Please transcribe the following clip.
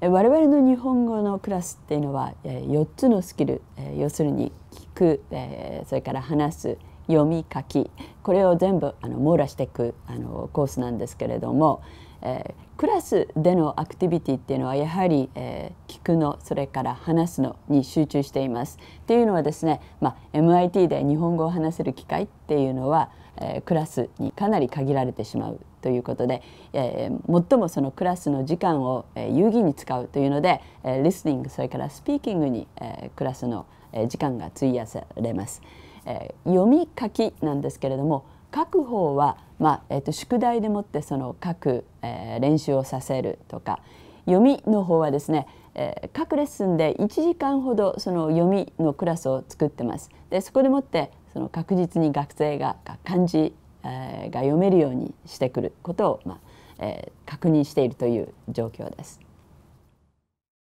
我々の日本語のクラスっていうのは4つのスキル要するに聞くそれから話す読み書きこれを全部あの網羅していくあのコースなんですけれども、えー、クラスでのアクティビティっていうのはやはり、えー、聞くのそれから話すのに集中しています。っていうのはですね、まあ、MIT で日本語を話せる機会っていうのは、えー、クラスにかなり限られてしまうということで、えー、最もそのクラスの時間を、え有意義に使うというので、えリスニングそれからスピーキングに、えクラスの時間が費やされます。えー、読み書きなんですけれども書く方は、まあえーと、宿題でもってその書く、えー、練習をさせるとか読みの方はですね、えー、各レッスンで1時間ほどその読みのクラスを作ってます。でそこでもってその確実に学生が漢字、えー、が読めるようにしてくることを、まあえー、確認しているという状況です。